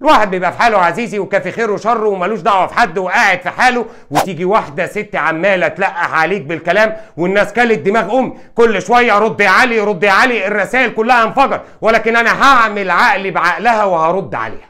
الواحد بيبقى في حاله عزيزي وكافي خيره وشره وملوش دعوه في حد وقاعد في حاله وتيجي واحده ست عماله تلقح عليك بالكلام والناس كلت دماغ ام كل شويه رد يا علي رد يا علي الرسائل كلها انفجر ولكن انا هعمل عقلي بعقلها وهرد عليها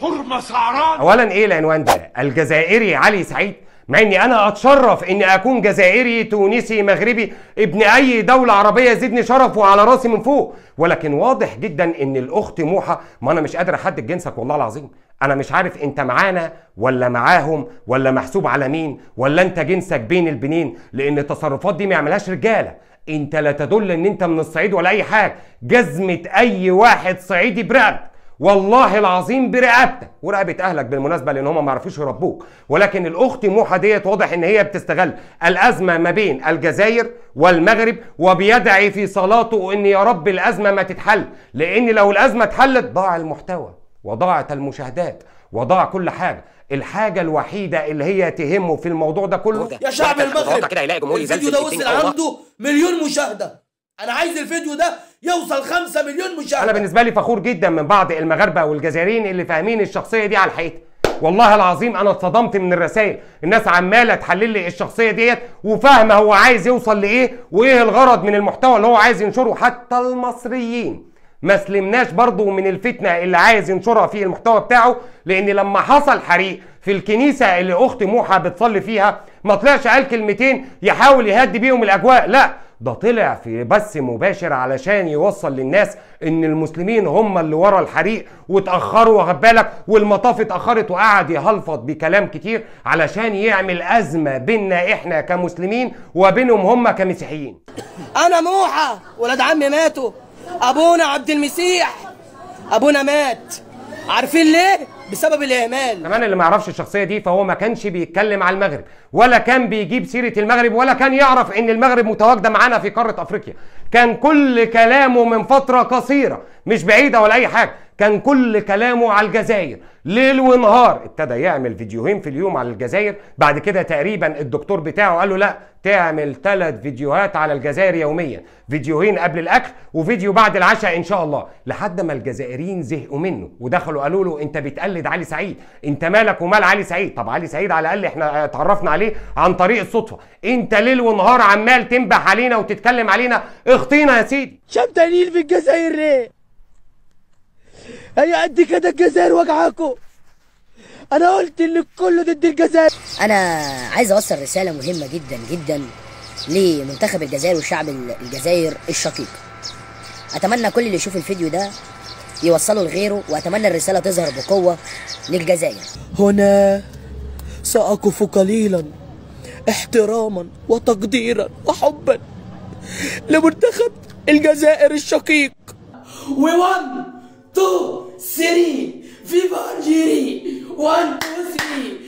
حرمه سعران اولا ايه العنوان ده الجزائري علي سعيد مع اني انا اتشرف اني اكون جزائري تونسي مغربي ابن اي دوله عربيه زدني شرف وعلى راسي من فوق ولكن واضح جدا ان الاخت موحه ما انا مش قادر احدد جنسك والله العظيم انا مش عارف انت معانا ولا معاهم ولا محسوب على مين ولا انت جنسك بين البنين لان التصرفات دي ما يعملهاش رجاله انت لا تدل ان انت من الصعيد ولا اي حاجه جزمه اي واحد صعيدي برقبتك والله العظيم برقبتك ورقبه اهلك بالمناسبه لان هم ما عرفوش يربوك ولكن الاخت موحه ديت واضح ان هي بتستغل الازمه ما بين الجزائر والمغرب وبيدعي في صلاته ان يا رب الازمه ما تتحل لان لو الازمه اتحلت ضاع المحتوى وضاعت المشاهدات وضاع كل حاجه الحاجه الوحيده اللي هي تهمه في الموضوع ده كله يا شعب المغرب كده الفيديو ده وصل عنده مليون مشاهده انا عايز الفيديو ده يوصل 5 مليون مشاهده انا بالنسبه لي فخور جدا من بعض المغاربه والجزائريين اللي فاهمين الشخصيه دي على حقيقتها والله العظيم انا اتصدمت من الرسائل الناس عماله تحلل لي الشخصيه ديت وفاهمه هو عايز يوصل لايه وايه الغرض من المحتوى اللي هو عايز ينشره حتى المصريين ما سلمناش برضو من الفتنة اللي عايز ينشرها في المحتوى بتاعه لان لما حصل حريق في الكنيسة اللي اخت موحى بتصلي فيها ما طلعش قال كلمتين يحاول يهدي بيهم الاجواء لا ده طلع في بث مباشر علشان يوصل للناس ان المسلمين هم اللي ورا الحريق واتاخروا واخد بالك والمطاف اتاخرت وقعد يهلفط بكلام كتير علشان يعمل ازمه بيننا احنا كمسلمين وبينهم هم كمسيحيين. انا موحى ولاد عمي ماتوا ابونا عبد المسيح ابونا مات عارفين ليه؟ بسبب الاهمال كمان اللي ما يعرفش الشخصيه دي فهو ما كانش بيتكلم على المغرب ولا كان بيجيب سيره المغرب ولا كان يعرف ان المغرب متواجده معانا في قاره افريقيا كان كل كلامه من فتره قصيره مش بعيده ولا اي حاجه كان كل كلامه على الجزائر ليل ونهار ابتدى يعمل فيديوهين في اليوم على الجزائر بعد كده تقريبا الدكتور بتاعه قال له لا تعمل ثلاث فيديوهات على الجزائر يوميا فيديوهين قبل الاكل وفيديو بعد العشاء ان شاء الله لحد ما الجزائريين زهقوا منه ودخلوا قالوا له انت بتقلد علي سعيد انت مالك ومال علي سعيد طب علي سعيد على الاقل احنا اتعرفنا عليه عن طريق الصدفه انت ليل ونهار عمال تنبح علينا وتتكلم علينا اخطينا يا سيدي شاب دليل في الجزائر ليه هي قد كده الجزائر وجعاكم انا قلت ان الكل ضد الجزائر انا عايز اوصل رساله مهمه جدا جدا لمنتخب الجزائر وشعب الجزائر الشقيق اتمنى كل اللي يشوف الفيديو ده يوصله لغيره واتمنى الرساله تظهر بقوه للجزائر هنا ساقف قليلا احتراما وتقديرا وحبا لمنتخب الجزائر الشقيق وي two, three, Viva Giri, one, two, three.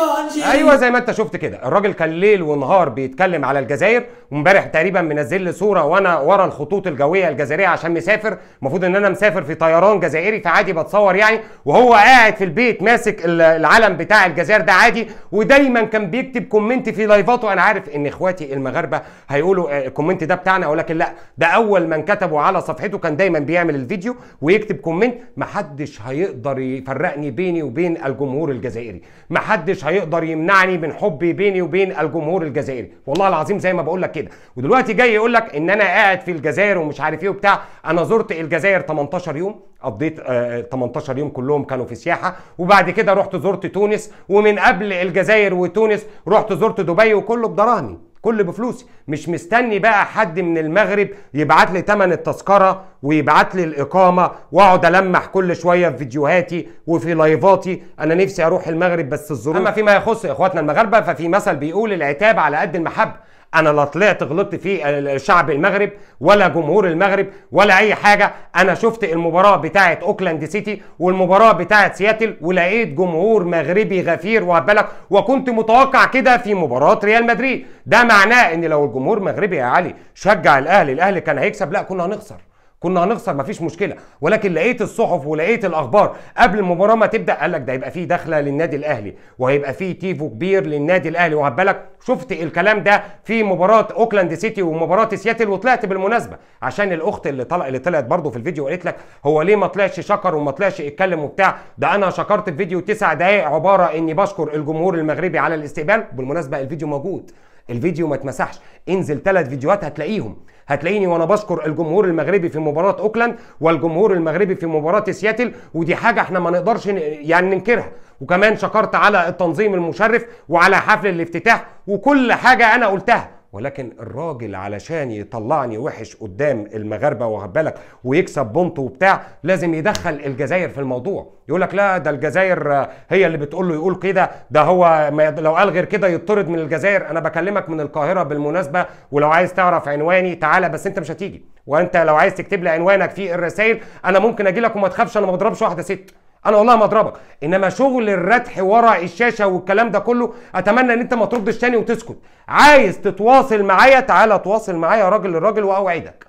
ايوه ايوه زي ما انت شفت كده الراجل كان ليل ونهار بيتكلم على الجزائر وامبارح تقريبا منزل لي صوره وانا ورا الخطوط الجويه الجزائريه عشان مسافر المفروض ان انا مسافر في طيران جزائري فعادي بتصور يعني وهو قاعد في البيت ماسك العلم بتاع الجزائر ده عادي ودايما كان بيكتب كومنت في لايفاته انا عارف ان اخواتي المغاربه هيقولوا آه، الكومنت ده بتاعنا ولكن لا ده اول من كتبه على صفحته كان دايما بيعمل الفيديو ويكتب كومنت محدش هيقدر يفرقني بيني وبين الجمهور الجزائري محدش هيقدر يمنعني من حبي بيني وبين الجمهور الجزائري والله العظيم زي ما بقول لك كده ودلوقتي جاي يقول لك ان انا قاعد في الجزائر ومش عارف ايه وبتاع انا زرت الجزائر 18 يوم قضيت 18 آه، يوم كلهم كانوا في سياحه وبعد كده رحت زرت تونس ومن قبل الجزائر وتونس رحت زرت دبي وكله بدراهمي كل بفلوسي مش مستني بقى حد من المغرب يبعت لي تمن التذكره ويبعت لي الاقامه واقعد المح كل شويه في فيديوهاتي وفي لايفاتي انا نفسي اروح المغرب بس الظروف اما فيما يخص اخواتنا المغاربه ففي مثل بيقول العتاب على قد المحبه انا لا طلعت غلطت في شعب المغرب ولا جمهور المغرب ولا اي حاجه انا شفت المباراه بتاعه اوكلاند سيتي والمباراه بتاعه سياتل ولقيت جمهور مغربي غفير وهبلك وكنت متوقع كده في مباراه ريال مدريد ده معناه ان لو الجمهور المغربي يا علي شجع الاهلي الاهلي كان هيكسب لا كنا هنخسر كنا هنخسر مفيش مشكله ولكن لقيت الصحف ولقيت الاخبار قبل المباراه ما تبدا قال لك ده هيبقى فيه دخله للنادي الاهلي وهيبقى فيه تيفو كبير للنادي الاهلي وهب بالك شفت الكلام ده في مباراه اوكلاند سيتي ومباراه سياتل وطلعت بالمناسبه عشان الاخت اللي طلع اللي طلعت برضه في الفيديو قالت لك هو ليه ما طلعش شكر وما طلعش اتكلم وبتاع ده انا شكرت فيديو تسع دقائق عباره اني بشكر الجمهور المغربي على الاستقبال بالمناسبه الفيديو موجود الفيديو ما اتمسحش انزل ثلاث فيديوهات هتلاقيهم هتلاقيني وانا بذكر الجمهور المغربي في مباراه اوكلاند والجمهور المغربي في مباراه سياتل ودي حاجه احنا ما نقدرش يعني ننكرها وكمان شكرت على التنظيم المشرف وعلى حفل الافتتاح وكل حاجه انا قلتها ولكن الراجل علشان يطلعني وحش قدام المغاربه واخد ويكسب بونته وبتاع لازم يدخل الجزائر في الموضوع يقول لك لا ده الجزائر هي اللي بتقول له يقول كده ده هو ما لو قال غير كده يطرد من الجزائر انا بكلمك من القاهره بالمناسبه ولو عايز تعرف عنواني تعالى بس انت مش هتيجي وانت لو عايز تكتب لي عنوانك في الرسائل انا ممكن اجي لك وما تخافش انا ما بضربش واحده ست انا والله ما اضربك انما شغل الردح ورا الشاشه والكلام ده كله اتمنى ان انت ما تردش تاني وتسكت عايز تتواصل معايا تعالى تواصل معايا راجل للراجل واوعدك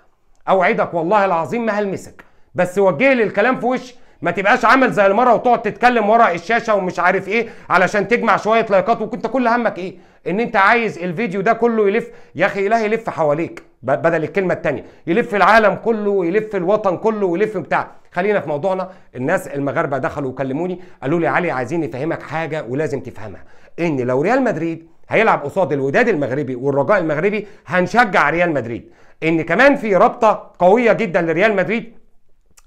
اوعدك والله العظيم ما هلمسك بس وجه لي الكلام في وشي ما تبقاش عامل زي المره وتقعد تتكلم ورا الشاشه ومش عارف ايه علشان تجمع شويه لايكات وكنت كل همك ايه ان انت عايز الفيديو ده كله يلف يا اخي اله يلف حواليك بدل الكلمه الثانيه يلف العالم كله ويلف الوطن كله ويلف بتاع خلينا في موضوعنا الناس المغاربه دخلوا وكلموني قالوا لي علي عايزين نفهمك حاجه ولازم تفهمها ان لو ريال مدريد هيلعب قصاد الوداد المغربي والرجاء المغربي هنشجع ريال مدريد ان كمان في رابطه قويه جدا لريال مدريد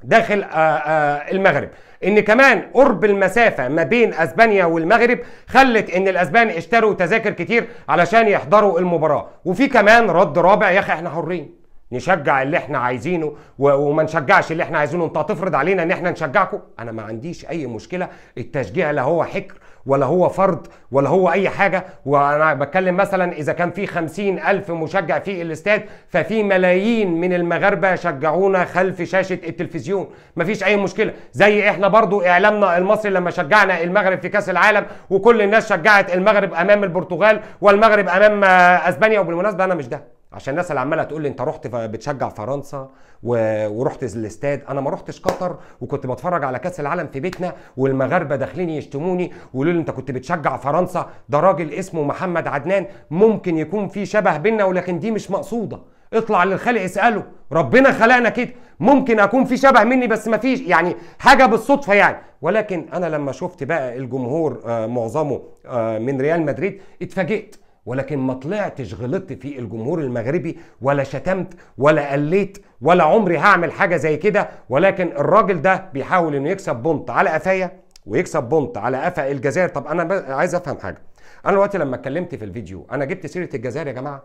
داخل آه، آه، المغرب ان كمان قرب المسافه ما بين اسبانيا والمغرب خلت ان الاسبان اشتروا تذاكر كتير علشان يحضروا المباراه وفي كمان رد رابع يا اخي احنا حرين نشجع اللي احنا عايزينه وما نشجعش اللي احنا عايزينه انت هتفرض علينا ان احنا نشجعكم انا ما عنديش اي مشكله التشجيع لا هو حكر ولا هو فرد ولا هو اي حاجه وانا بتكلم مثلا اذا كان في خمسين الف مشجع في الاستاد ففي ملايين من المغاربه شجعونا خلف شاشه التلفزيون مفيش اي مشكله زي احنا برضو اعلامنا المصري لما شجعنا المغرب في كاس العالم وكل الناس شجعت المغرب امام البرتغال والمغرب امام اسبانيا وبالمناسبه انا مش ده عشان الناس اللي عماله تقول لي انت رحت بتشجع فرنسا و... ورحت الاستاد انا ما رحتش قطر وكنت بتفرج على كاس العالم في بيتنا والمغاربه داخلين يشتموني ويقولوا لي انت كنت بتشجع فرنسا ده راجل اسمه محمد عدنان ممكن يكون في شبه بينا ولكن دي مش مقصوده اطلع للخالق اساله ربنا خلقنا كده ممكن اكون في شبه مني بس ما فيش يعني حاجه بالصدفه يعني ولكن انا لما شفت بقى الجمهور آه، معظمه آه، من ريال مدريد اتفاجئت ولكن ما طلعتش غلطت في الجمهور المغربي ولا شتمت ولا قليت ولا عمري هعمل حاجه زي كده ولكن الراجل ده بيحاول انه يكسب بونت على قفايا ويكسب بونت على قفا الجزائر طب انا عايز افهم حاجه انا دلوقتي لما اتكلمت في الفيديو انا جبت سيره الجزائر يا جماعه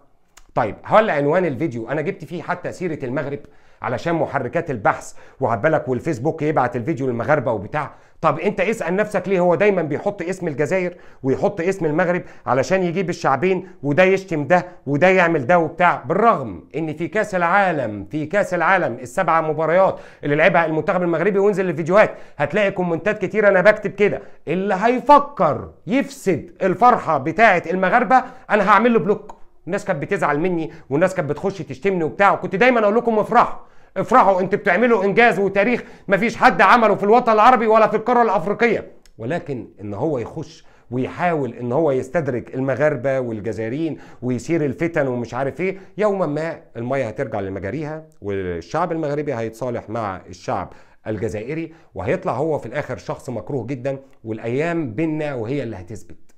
طيب هل عنوان الفيديو انا جبت فيه حتى سيره المغرب علشان محركات البحث وعبالك والفيسبوك يبعت الفيديو للمغاربه وبتاع طب انت اسال نفسك ليه هو دايما بيحط اسم الجزائر ويحط اسم المغرب علشان يجيب الشعبين وده يشتم ده وده يعمل ده وبتاع بالرغم ان في كاس العالم في كاس العالم السبع مباريات اللي لعبها المنتخب المغربي وانزل الفيديوهات هتلاقي كومنتات كتير انا بكتب كده اللي هيفكر يفسد الفرحه بتاعه المغاربه انا هعمل له بلوك الناس كانت بتزعل مني والناس كانت بتخش تشتمني وبتاع وكنت دايما اقول لكم افرحوا افرحوا انتوا بتعملوا انجاز وتاريخ مفيش حد عمله في الوطن العربي ولا في القاره الافريقيه ولكن ان هو يخش ويحاول ان هو يستدرج المغاربه والجزائريين ويثير الفتن ومش عارف ايه يوما ما الميه هترجع لمجاريها والشعب المغربي هيتصالح مع الشعب الجزائري وهيطلع هو في الاخر شخص مكروه جدا والايام بينا وهي اللي هتثبت